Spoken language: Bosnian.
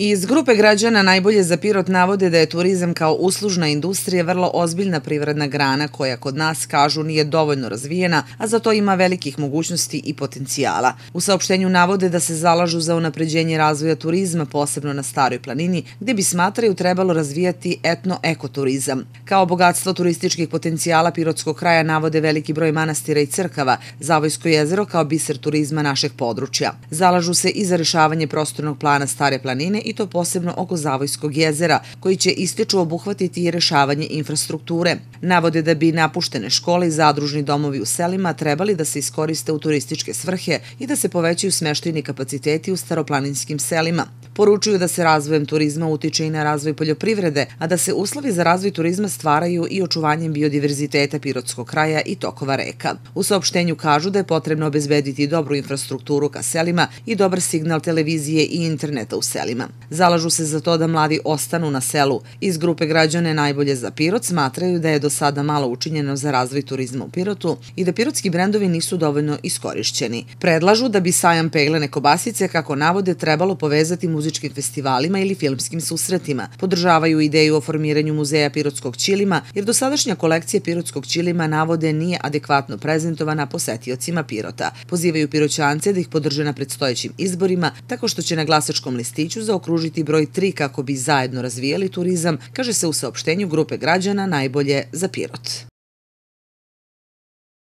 Iz grupe građana najbolje za Pirot navode da je turizam kao uslužna industrija vrlo ozbiljna privredna grana koja kod nas, kažu, nije dovoljno razvijena, a za to ima velikih mogućnosti i potencijala. U saopštenju navode da se zalažu za unapređenje razvoja turizma, posebno na Staroj planini, gdje bi smatraju trebalo razvijati etno-ekoturizam. Kao bogatstvo turističkih potencijala Pirotskog kraja navode veliki broj manastira i crkava, Zavojsko jezero kao biser turizma našeg područja. Zalažu se i za rešavanje prostornog plana Stare planine i to posebno oko Zavojskog jezera, koji će ističu obuhvatiti i rešavanje infrastrukture. Navode da bi napuštene škole i zadružni domovi u selima trebali da se iskoriste u turističke svrhe i da se povećaju smeštajni kapaciteti u staroplaninskim selima. Poručuju da se razvojem turizma utiče i na razvoj poljoprivrede, a da se uslovi za razvoj turizma stvaraju i očuvanjem biodiverziteta Pirotskog kraja i tokova reka. U saopštenju kažu da je potrebno obezbediti dobru infrastrukturu ka selima i dobar signal televizije i interneta u selima. Zalažu se za to da mladi ostanu na selu. Iz grupe građane najbolje za Pirot smatraju da je do sada malo učinjeno za razvoj turizma u Pirotu i da pirotski brendovi nisu dovoljno iskorišćeni. Predlažu da bi sajam peglene kobasice, kako navode, trebalo povezati muzičkim festivalima ili filmskim susretima. Podržavaju ideju o formiranju muzeja pirotskog čilima, jer do sadašnja kolekcija pirotskog čilima navode nije adekvatno prezentovana posetiocima Pirota. Pozivaju piroćance da ih podrže na predstojećim izborima, tako što će na glasačkom listiću za zaokružiti broj 3 kako bi zajedno razvijali turizam, kaže se u saopštenju grupe građana najbolje za Pirot.